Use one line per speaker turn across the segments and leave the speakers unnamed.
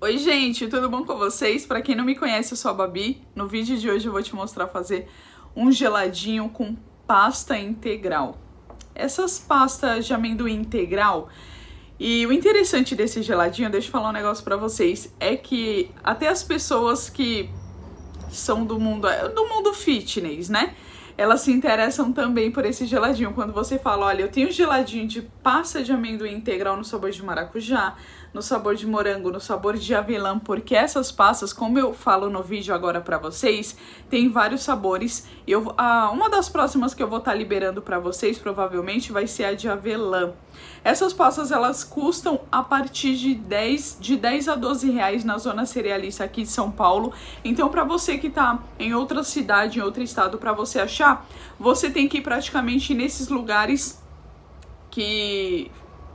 Oi gente, tudo bom com vocês? Para quem não me conhece, eu sou a Babi. No vídeo de hoje eu vou te mostrar fazer um geladinho com pasta integral. Essas pastas de amendoim integral. E o interessante desse geladinho, deixa eu falar um negócio para vocês, é que até as pessoas que são do mundo do mundo fitness, né? elas se interessam também por esse geladinho. Quando você fala, olha, eu tenho geladinho de passa de amendoim integral no sabor de maracujá, no sabor de morango, no sabor de avelã, porque essas passas, como eu falo no vídeo agora para vocês, tem vários sabores. Eu, ah, uma das próximas que eu vou estar tá liberando para vocês, provavelmente, vai ser a de avelã. Essas passas, elas custam a partir de 10, de 10 a 12 reais na zona cerealista aqui de São Paulo. Então, para você que tá em outra cidade, em outro estado, para você achar viajar, ah, você tem que ir praticamente nesses lugares que,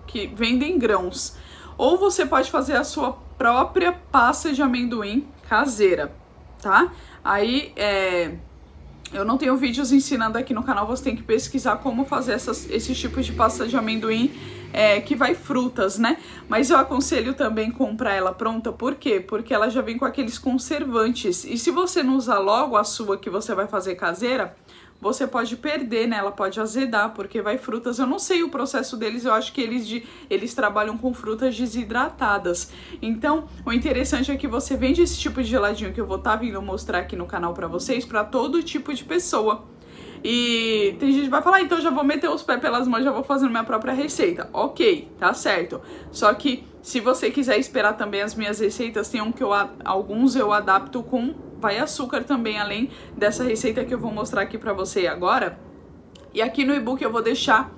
que vendem grãos. Ou você pode fazer a sua própria pasta de amendoim caseira, tá? Aí, é, eu não tenho vídeos ensinando aqui no canal, você tem que pesquisar como fazer essas, esses tipos de pasta de amendoim é, que vai frutas, né? Mas eu aconselho também comprar ela pronta, por quê? Porque ela já vem com aqueles conservantes. E se você não usar logo a sua que você vai fazer caseira, você pode perder, né? Ela pode azedar, porque vai frutas. Eu não sei o processo deles, eu acho que eles, de, eles trabalham com frutas desidratadas. Então, o interessante é que você vende esse tipo de geladinho que eu vou estar tá vindo mostrar aqui no canal para vocês, para todo tipo de pessoa. E tem gente que vai falar, ah, então então já vou meter os pés pelas mãos, já vou fazendo minha própria receita. Ok, tá certo. Só que se você quiser esperar também as minhas receitas, tem um que eu, alguns eu adapto com vai açúcar também, além dessa receita que eu vou mostrar aqui pra você agora. E aqui no e-book eu vou deixar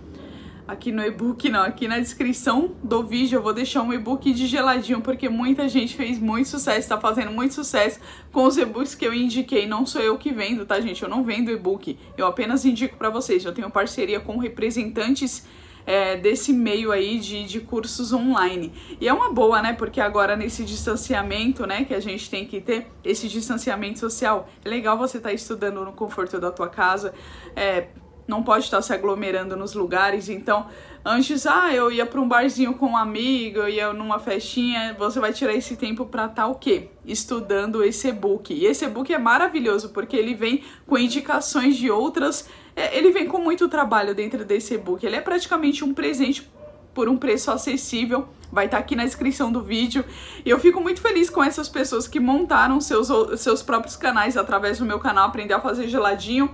aqui no e-book, não, aqui na descrição do vídeo eu vou deixar um e-book de geladinho, porque muita gente fez muito sucesso, tá fazendo muito sucesso com os e-books que eu indiquei. Não sou eu que vendo, tá, gente? Eu não vendo e-book, eu apenas indico para vocês. Eu tenho parceria com representantes é, desse meio aí de, de cursos online. E é uma boa, né? Porque agora nesse distanciamento, né, que a gente tem que ter, esse distanciamento social, é legal você estar tá estudando no conforto da tua casa, é, não pode estar se aglomerando nos lugares. Então, antes, ah, eu ia para um barzinho com um amigo, eu ia numa festinha, você vai tirar esse tempo para estar tá o quê? Estudando esse e-book. E esse e-book é maravilhoso porque ele vem com indicações de outras, é, ele vem com muito trabalho dentro desse e-book. Ele é praticamente um presente por um preço acessível. Vai estar tá aqui na descrição do vídeo. E eu fico muito feliz com essas pessoas que montaram seus, seus próprios canais através do meu canal Aprender a Fazer Geladinho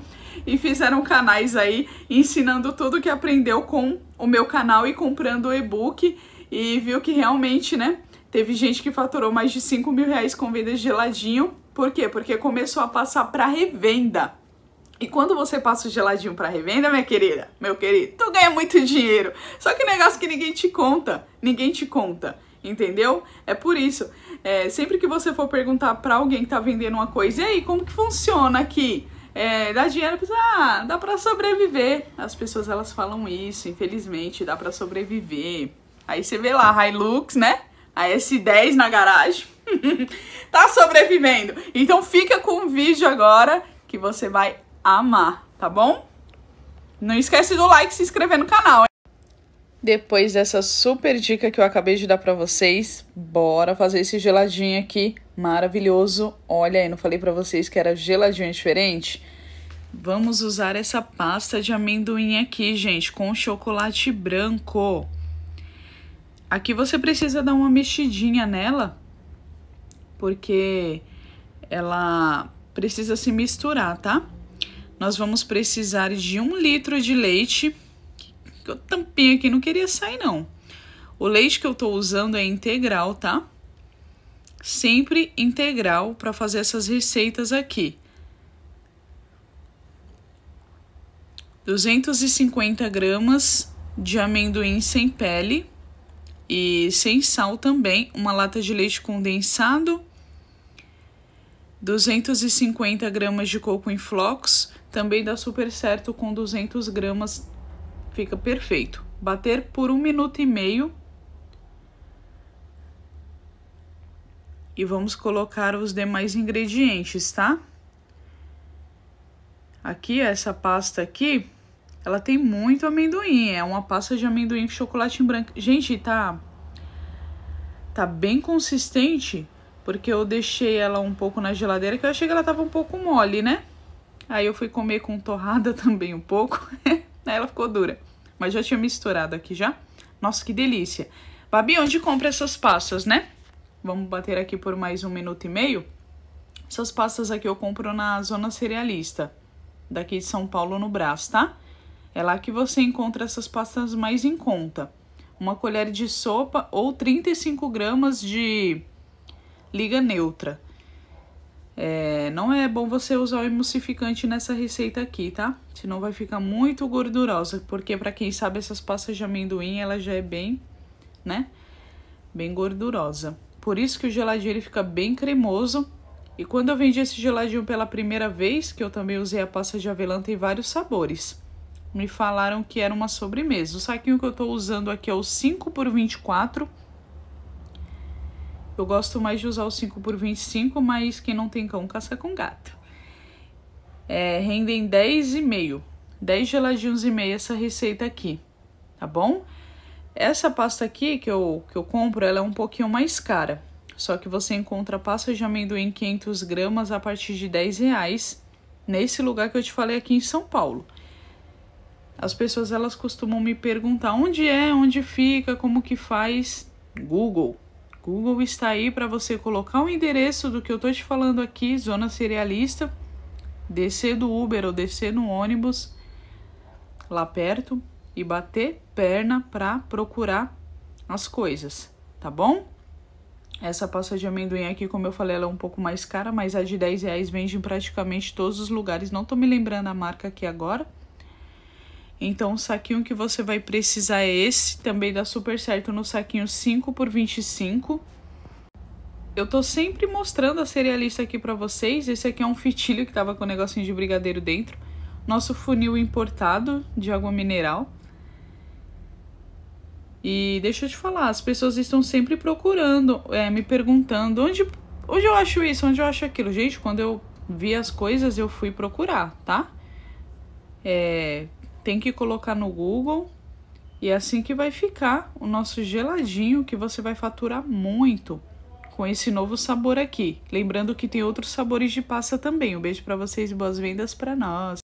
e fizeram canais aí ensinando tudo que aprendeu com o meu canal e comprando o e-book e viu que realmente, né, teve gente que faturou mais de 5 mil reais com vendas de geladinho. Por quê? Porque começou a passar para revenda. E quando você passa o geladinho para revenda, minha querida, meu querido, tu ganha muito dinheiro. Só que negócio que ninguém te conta, ninguém te conta, entendeu? É por isso. É, sempre que você for perguntar para alguém que tá vendendo uma coisa, e aí, como que funciona aqui? é, dá dinheiro para ah, dá para sobreviver. As pessoas elas falam isso, infelizmente, dá para sobreviver. Aí você vê lá Hilux, né? A S10 na garagem. tá sobrevivendo. Então fica com o vídeo agora que você vai amar, tá bom? Não esquece do like e se inscrever no canal, hein? Depois dessa super dica que eu acabei de dar para vocês, bora fazer esse geladinho aqui maravilhoso. Olha, eu não falei para vocês que era geladinho diferente? Vamos usar essa pasta de amendoim aqui, gente, com chocolate branco. Aqui você precisa dar uma mexidinha nela, porque ela precisa se misturar, tá? Nós vamos precisar de um litro de leite eu tampinha aqui, não queria sair não. O leite que eu tô usando é integral, tá? Sempre integral para fazer essas receitas aqui. 250 gramas de amendoim sem pele e sem sal também, uma lata de leite condensado, 250 gramas de coco em flocos, também dá super certo com 200 gramas Fica perfeito. Bater por um minuto e meio. E vamos colocar os demais ingredientes, tá? Aqui, essa pasta aqui, ela tem muito amendoim. É uma pasta de amendoim com chocolate em branco. Gente, tá, tá bem consistente, porque eu deixei ela um pouco na geladeira, que eu achei que ela tava um pouco mole, né? Aí eu fui comer com torrada também um pouco. Né? Ela ficou dura. Mas já tinha misturado aqui já. Nossa, que delícia. Babi, onde compra essas pastas, né? Vamos bater aqui por mais um minuto e meio. Essas pastas aqui eu compro na Zona Cerealista, daqui de São Paulo, no Brás, tá? É lá que você encontra essas pastas mais em conta. Uma colher de sopa ou 35 gramas de liga neutra. É, não é bom você usar o emulsificante nessa receita aqui, tá? Senão vai ficar muito gordurosa, porque para quem sabe essas pastas de amendoim, ela já é bem, né? Bem gordurosa. Por isso que o geladinho ele fica bem cremoso. E quando eu vendi esse geladinho pela primeira vez, que eu também usei a pasta de avelã, tem vários sabores. Me falaram que era uma sobremesa. O saquinho que eu tô usando aqui é o 5 por 24 eu gosto mais de usar o 5 por 25, mas quem não tem cão caça com gato. É, rendem 10,5. 10 geladinhos e meio essa receita aqui, tá bom? Essa pasta aqui que eu, que eu compro, ela é um pouquinho mais cara. Só que você encontra pasta de amendoim 500 gramas a partir de 10 reais nesse lugar que eu te falei aqui em São Paulo. As pessoas elas costumam me perguntar onde é, onde fica, como que faz. Google. Google está aí para você colocar o endereço do que eu estou te falando aqui, zona serialista, descer do Uber ou descer no ônibus lá perto e bater perna para procurar as coisas, tá bom? Essa pasta de amendoim aqui, como eu falei, ela é um pouco mais cara, mas a de 10 reais vende em praticamente todos os lugares. Não estou me lembrando a marca aqui agora. Então o saquinho que você vai precisar é esse, também dá super certo no saquinho 5 por 25. Eu tô sempre mostrando a cerealista aqui para vocês. Esse aqui é um fitilho que tava com um negocinho de brigadeiro dentro. Nosso funil importado de água mineral. E deixa eu te falar, as pessoas estão sempre procurando, é, me perguntando onde, onde eu acho isso, onde eu acho aquilo. Gente, quando eu vi as coisas, eu fui procurar, tá? É, tem que colocar no Google e é assim que vai ficar o nosso geladinho que você vai faturar muito com esse novo sabor aqui. Lembrando que tem outros sabores de pasta também. Um beijo para vocês e boas vendas para nós.